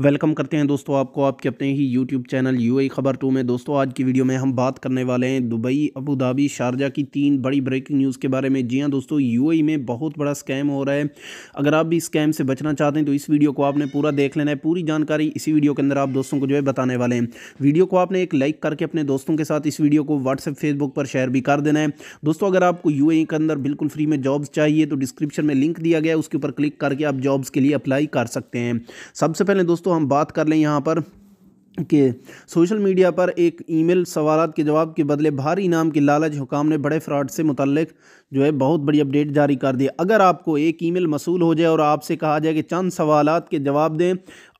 welcome करते हैं दोस्तों आपको आपके अपने ही यूट्यूब चैनल यू खबर टू में दोस्तों आज की वीडियो में हम बात करने वाले हैं दुबई अबू धाबी शारजा की तीन बड़ी ब्रेकिंग न्यूज़ के बारे में जी हां दोस्तों यूएई में बहुत बड़ा स्कैम हो रहा है अगर आप भी स्कैम से बचना चाहते हैं तो इस वीडियो को आपने पूरा देख लेना है पूरी जानकारी इसी वीडियो के अंदर आप दोस्तों को जो है बताने वाले हैं वीडियो को आपने एक लाइक करके अपने दोस्तों के साथ इस वीडियो को व्हाट्सएप फेसबुक पर शेयर भी कर देना है दोस्तों अगर आपको यू के अंदर बिल्कुल फ्री में जॉब्स चाहिए तो डिस्क्रिप्शन में लिंक दिया गया उसके ऊपर क्लिक करके आप जॉब्स के लिए अप्लाई कर सकते हैं सबसे पहले दोस्तों दोस्तों हम बात कर लें यहाँ पर कि सोशल मीडिया पर एक ईमेल सवाल के जवाब के बदले भारी इनाम के लालच हुकाम ने बड़े फ्रॉड से मुतलक जो है बहुत बड़ी अपडेट जारी कर दी अगर आपको एक ईमेल मसूल हो जाए और आपसे कहा जाए कि चंद सवाल के जवाब दें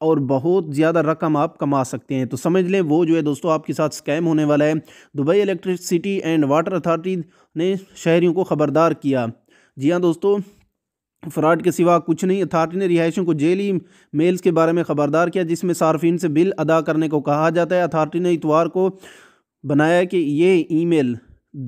और बहुत ज़्यादा रकम आप कमा सकते हैं तो समझ लें वो जो है दोस्तों आपके साथ स्कैम होने वाला है Dubai Electricity and Water Authority ने शहरीों को ख़बरदार किया जी हाँ दोस्तों फ्रॉड के सिवा कुछ नहीं अथार्टी ने रिहायशों को जेली मेल्स के बारे में खबरदार किया जिसमें सार्फिन से बिल अदा करने को कहा जाता है अथार्टी ने इतवार को बनाया कि ये ईमेल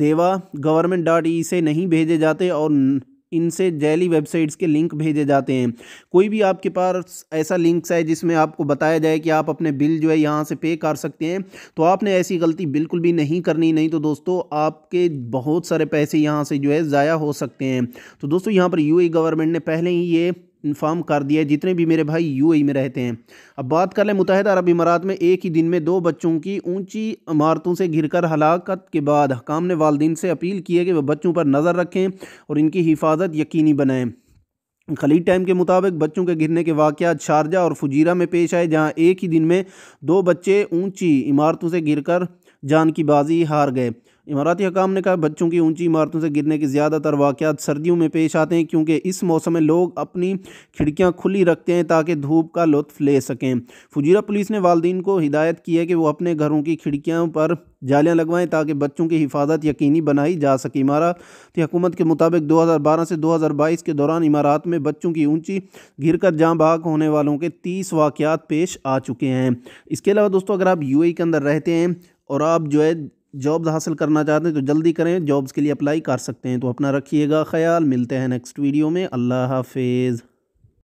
देवा गवर्नमेंट डॉट ई से नहीं भेजे जाते और न, इनसे जैली वेबसाइट्स के लिंक भेजे जाते हैं कोई भी आपके पास ऐसा लिंक्स है जिसमें आपको बताया जाए कि आप अपने बिल जो है यहाँ से पे कर सकते हैं तो आपने ऐसी गलती बिल्कुल भी नहीं करनी नहीं तो दोस्तों आपके बहुत सारे पैसे यहाँ से जो है ज़ाया हो सकते हैं तो दोस्तों यहाँ पर यू गवर्नमेंट ने पहले ही ये इन्फॉर्म कर दिया है जितने भी मेरे भाई यूएई e में रहते हैं अब बात कर लें मुतहदा अरब इमारात में एक ही दिन में दो बच्चों की ऊंची इमारतों से घिरकर हलाकत के बाद हकाम ने वालदेन से अपील की है कि वह बच्चों पर नज़र रखें और इनकी हिफाजत यकीनी बनाएं खली टाइम के मुताबिक बच्चों के घिरने के वाक़ शारजा और फुजीरा में पेश आए जहाँ एक ही दिन में दो बच्चे ऊँची इमारतों से कर जान की बाजी हार गए इमारती हकाम ने कहा बच्चों की ऊंची इमारतों से गिरने के ज़्यादातर वाक़ात सर्दियों में पेश आते हैं क्योंकि इस मौसम में लोग अपनी खिड़कियाँ खुली रखते हैं ताकि धूप का लुत्फ़ ले सकें फुजीरा पुलिस ने वालदी को हिदायत की है कि वो अपने घरों की खिड़कियों पर जालियाँ लगवाएं ताकि बच्चों की हिफाजत यकीनी बनाई जा सके इमारती हकूमत के मुताबिक बारह से बाईस के दौरान इमारत में बच्चों की ऊँची गिर कर जहाँ बाग होने वालों के तीस वाक़ात पेश आ चुके हैं इसके अलावा दोस्तों अगर आप ए के अंदर रहते हैं और आप जो है जॉब्स हासिल करना चाहते हैं तो जल्दी करें जॉब्स के लिए अप्लाई कर सकते हैं तो अपना रखिएगा ख्याल मिलते हैं नेक्स्ट वीडियो में अल्लाह हाफिज़